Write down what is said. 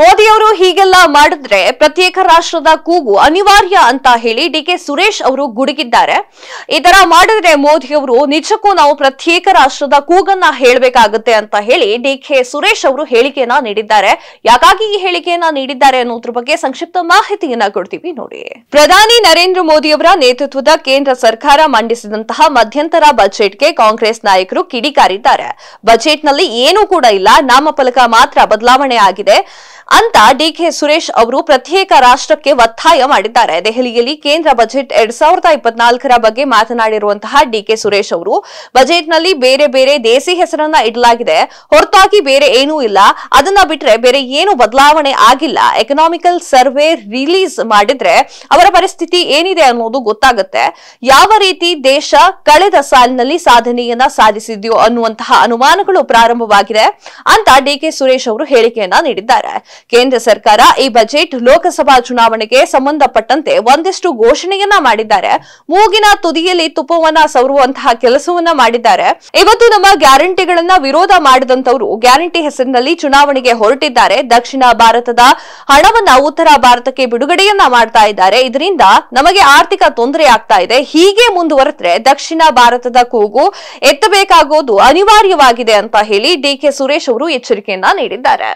ಮೋದಿಯವರು ಹೀಗೆಲ್ಲ ಮಾಡಿದ್ರೆ ಪ್ರತ್ಯೇಕ ರಾಷ್ಟ್ರದ ಕೂಗು ಅನಿವಾರ್ಯ ಅಂತ ಹೇಳಿ ಡಿ ಕೆ ಸುರೇಶ್ ಅವರು ಗುಡುಗಿದ್ದಾರೆ ಈ ಮಾಡಿದ್ರೆ ಮೋದಿಯವರು ನಿಜಕ್ಕೂ ನಾವು ಪ್ರತ್ಯೇಕ ರಾಷ್ಟ್ರದ ಕೂಗನ್ನ ಹೇಳಬೇಕಾಗುತ್ತೆ ಅಂತ ಹೇಳಿ ಡಿ ಕೆ ಸುರೇಶ್ ಅವರು ಹೇಳಿಕೆಯನ್ನ ನೀಡಿದ್ದಾರೆ ಯಾಕಾಗಿ ಈ ಹೇಳಿಕೆಯನ್ನ ನೀಡಿದ್ದಾರೆ ಅನ್ನೋದ್ರ ಬಗ್ಗೆ ಸಂಕ್ಷಿಪ್ತ ಮಾಹಿತಿಯನ್ನ ಕೊಡ್ತೀವಿ ನೋಡಿ ಪ್ರಧಾನಿ ನರೇಂದ್ರ ಮೋದಿಯವರ ನೇತೃತ್ವದ ಕೇಂದ್ರ ಸರ್ಕಾರ ಮಂಡಿಸಿದಂತಹ ಮಧ್ಯಂತರ ಬಜೆಟ್ಗೆ ಕಾಂಗ್ರೆಸ್ ನಾಯಕರು ಕಿಡಿಕಾರಿದ್ದಾರೆ ಬಜೆಟ್ನಲ್ಲಿ ಏನೂ ಕೂಡ ಇಲ್ಲ ನಾಮಫಲಕ ಮಾತ್ರ ಬದಲಾವಣೆ ಆಗಿದೆ ಅಂತ ಡಿಕೆ ಸುರೇಶ್ ಅವರು ಪ್ರತ್ಯೇಕ ರಾಷ್ಟ್ರಕ್ಕೆ ಒತ್ತಾಯ ಮಾಡಿದ್ದಾರೆ ದೆಹಲಿಯಲ್ಲಿ ಕೇಂದ್ರ ಬಜೆಟ್ ಎರಡ್ ಸಾವಿರದ ಇಪ್ಪತ್ನಾಲ್ಕರ ಬಗ್ಗೆ ಮಾತನಾಡಿರುವಂತಹ ಡಿಕೆ ಸುರೇಶ್ ಅವರು ಬಜೆಟ್ನಲ್ಲಿ ಬೇರೆ ಬೇರೆ ದೇಸಿ ಹೆಸರನ್ನ ಇಡಲಾಗಿದೆ ಹೊರತಾಗಿ ಬೇರೆ ಏನೂ ಇಲ್ಲ ಅದನ್ನ ಬಿಟ್ಟರೆ ಬೇರೆ ಏನು ಬದಲಾವಣೆ ಆಗಿಲ್ಲ ಎಕನಾಮಿಕಲ್ ಸರ್ವೆ ರಿಲೀಸ್ ಮಾಡಿದ್ರೆ ಅವರ ಪರಿಸ್ಥಿತಿ ಏನಿದೆ ಅನ್ನೋದು ಗೊತ್ತಾಗುತ್ತೆ ಯಾವ ರೀತಿ ದೇಶ ಕಳೆದ ಸಾಲಿನಲ್ಲಿ ಸಾಧನೆಯನ್ನ ಸಾಧಿಸಿದ್ಯೋ ಅನ್ನುವಂತಹ ಅನುಮಾನಗಳು ಪ್ರಾರಂಭವಾಗಿದೆ ಅಂತ ಡಿಕೆ ಸುರೇಶ್ ಅವರು ಹೇಳಿಕೆಯನ್ನ ನೀಡಿದ್ದಾರೆ ಕೇಂದ್ರ ಸರ್ಕಾರ ಈ ಬಜೆಟ್ ಲೋಕಸಭಾ ಚುನಾವಣೆಗೆ ಸಂಬಂಧಪಟ್ಟಂತೆ ಒಂದಿಷ್ಟು ಘೋಷಣೆಯನ್ನ ಮಾಡಿದ್ದಾರೆ ಮೂಗಿನ ತುದಿಯಲ್ಲಿ ತುಪ್ಪವನ್ನ ಸವರುವಂತಹ ಕೆಲಸವನ್ನ ಮಾಡಿದ್ದಾರೆ ಇವತ್ತು ನಮ್ಮ ಗ್ಯಾರಂಟಿಗಳನ್ನ ವಿರೋಧ ಮಾಡಿದಂತವರು ಗ್ಯಾರಂಟಿ ಹೆಸರಿನಲ್ಲಿ ಚುನಾವಣೆಗೆ ಹೊರಟಿದ್ದಾರೆ ದಕ್ಷಿಣ ಭಾರತದ ಹಣವನ್ನ ಉತ್ತರ ಭಾರತಕ್ಕೆ ಬಿಡುಗಡೆಯನ್ನ ಮಾಡ್ತಾ ಇದ್ದಾರೆ ಇದರಿಂದ ನಮಗೆ ಆರ್ಥಿಕ ತೊಂದರೆ ಆಗ್ತಾ ಇದೆ ಹೀಗೆ ಮುಂದುವರೆದ್ರೆ ದಕ್ಷಿಣ ಭಾರತದ ಕೂಗು ಎತ್ತಬೇಕಾಗೋದು ಅನಿವಾರ್ಯವಾಗಿದೆ ಅಂತ ಹೇಳಿ ಡಿ ಕೆ ಸುರೇಶ್ ಅವರು ಎಚ್ಚರಿಕೆಯನ್ನ ನೀಡಿದ್ದಾರೆ